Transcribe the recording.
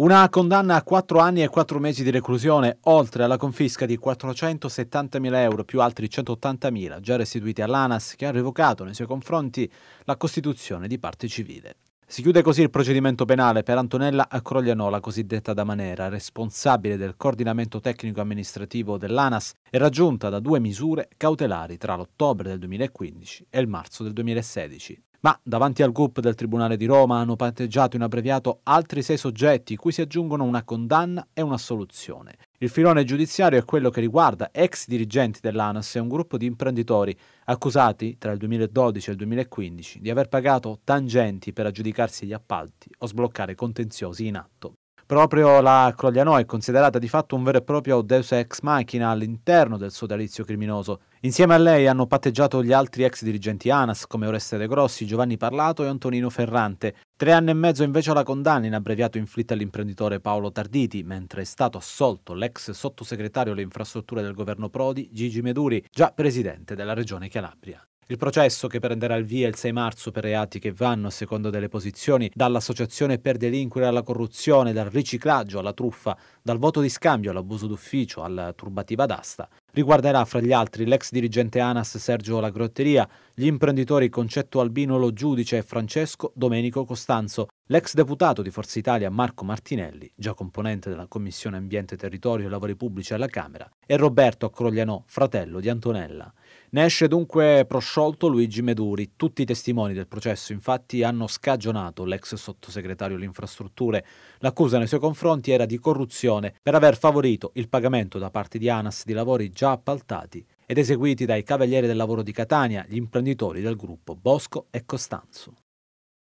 Una condanna a 4 anni e 4 mesi di reclusione, oltre alla confisca di 470.000 euro più altri 180.000 già restituiti all'ANAS, che ha revocato nei suoi confronti la Costituzione di parte civile. Si chiude così il procedimento penale per Antonella Acrogliano, la cosiddetta Damanera, responsabile del coordinamento tecnico amministrativo dell'ANAS e raggiunta da due misure cautelari tra l'ottobre del 2015 e il marzo del 2016. Ma davanti al GUP del Tribunale di Roma hanno patteggiato in abbreviato altri sei soggetti, cui si aggiungono una condanna e un'assoluzione. Il filone giudiziario è quello che riguarda ex dirigenti dell'ANAS e un gruppo di imprenditori accusati tra il 2012 e il 2015 di aver pagato tangenti per aggiudicarsi gli appalti o sbloccare contenziosi in atto. Proprio la Crogliano è considerata di fatto un vero e proprio deus ex machina all'interno del sodalizio criminoso. Insieme a lei hanno patteggiato gli altri ex dirigenti ANAS come Oreste De Grossi, Giovanni Parlato e Antonino Ferrante. Tre anni e mezzo invece la condanna in abbreviato inflitta all'imprenditore Paolo Tarditi, mentre è stato assolto l'ex sottosegretario alle infrastrutture del governo Prodi, Gigi Meduri, già presidente della regione Calabria. Il processo che prenderà il via il 6 marzo per reati che vanno, a secondo delle posizioni, dall'associazione per delinquere alla corruzione, dal riciclaggio alla truffa, dal voto di scambio all'abuso d'ufficio, alla turbativa d'asta, riguarderà fra gli altri l'ex dirigente ANAS Sergio Lagrotteria, gli imprenditori Concetto Albino Lo Giudice e Francesco Domenico Costanzo, l'ex deputato di Forza Italia Marco Martinelli, già componente della Commissione Ambiente, Territorio e Lavori Pubblici alla Camera, e Roberto Acroglianò, fratello di Antonella. Ne esce dunque prosciolto Luigi Meduri. Tutti i testimoni del processo infatti hanno scagionato l'ex sottosegretario alle infrastrutture. L'accusa nei suoi confronti era di corruzione per aver favorito il pagamento da parte di ANAS di lavori già appaltati ed eseguiti dai Cavalieri del Lavoro di Catania, gli imprenditori del gruppo Bosco e Costanzo.